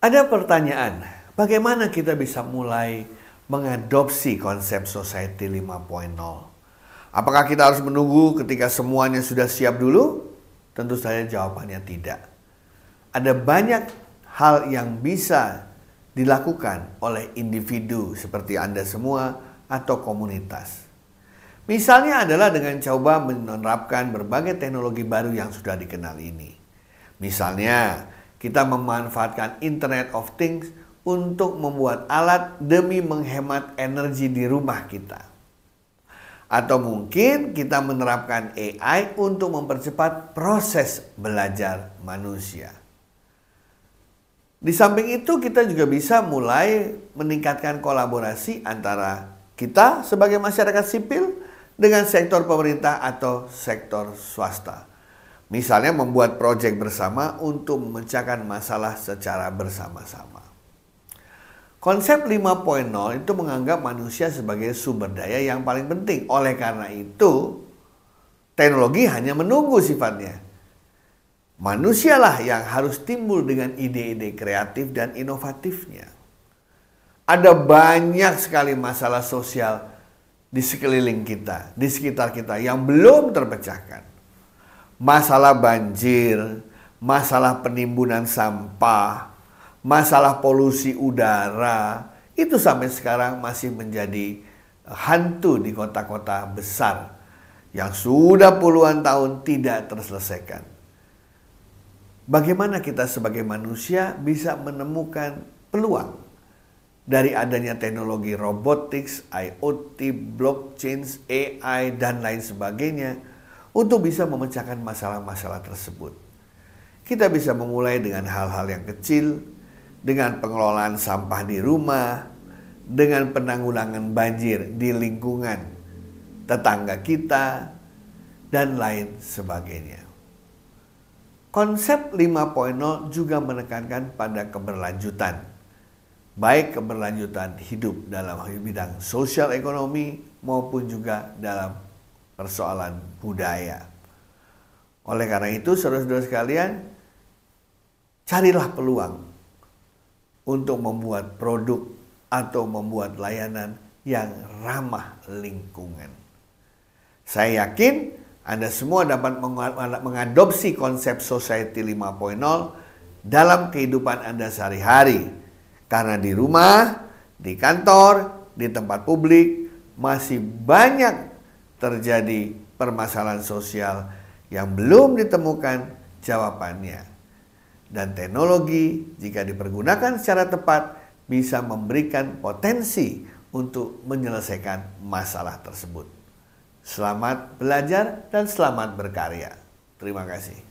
Ada pertanyaan, bagaimana kita bisa mulai mengadopsi konsep Society 5.0? Apakah kita harus menunggu ketika semuanya sudah siap dulu? Tentu saja jawabannya tidak. Ada banyak hal yang bisa dilakukan oleh individu seperti Anda semua atau komunitas. Misalnya adalah dengan coba menerapkan berbagai teknologi baru yang sudah dikenal ini. Misalnya, kita memanfaatkan Internet of Things untuk membuat alat demi menghemat energi di rumah kita. Atau mungkin kita menerapkan AI untuk mempercepat proses belajar manusia. Di samping itu kita juga bisa mulai meningkatkan kolaborasi antara kita sebagai masyarakat sipil dengan sektor pemerintah atau sektor swasta. Misalnya membuat proyek bersama untuk memecahkan masalah secara bersama-sama. Konsep 5.0 itu menganggap manusia sebagai sumber daya yang paling penting. Oleh karena itu, teknologi hanya menunggu sifatnya. Manusialah yang harus timbul dengan ide-ide kreatif dan inovatifnya. Ada banyak sekali masalah sosial di sekeliling kita, di sekitar kita yang belum terpecahkan masalah banjir, masalah penimbunan sampah, masalah polusi udara, itu sampai sekarang masih menjadi hantu di kota-kota besar yang sudah puluhan tahun tidak terselesaikan. Bagaimana kita sebagai manusia bisa menemukan peluang dari adanya teknologi robotics, IoT, blockchain, AI, dan lain sebagainya untuk bisa memecahkan masalah-masalah tersebut. Kita bisa memulai dengan hal-hal yang kecil, dengan pengelolaan sampah di rumah, dengan penanggulangan banjir di lingkungan tetangga kita, dan lain sebagainya. Konsep 5.0 juga menekankan pada keberlanjutan, baik keberlanjutan hidup dalam bidang sosial ekonomi maupun juga dalam persoalan budaya. Oleh karena itu, saudara-saudara sekalian, carilah peluang untuk membuat produk atau membuat layanan yang ramah lingkungan. Saya yakin Anda semua dapat mengadopsi konsep Society 5.0 dalam kehidupan Anda sehari-hari. Karena di rumah, di kantor, di tempat publik masih banyak terjadi permasalahan sosial yang belum ditemukan jawabannya. Dan teknologi jika dipergunakan secara tepat bisa memberikan potensi untuk menyelesaikan masalah tersebut. Selamat belajar dan selamat berkarya. Terima kasih.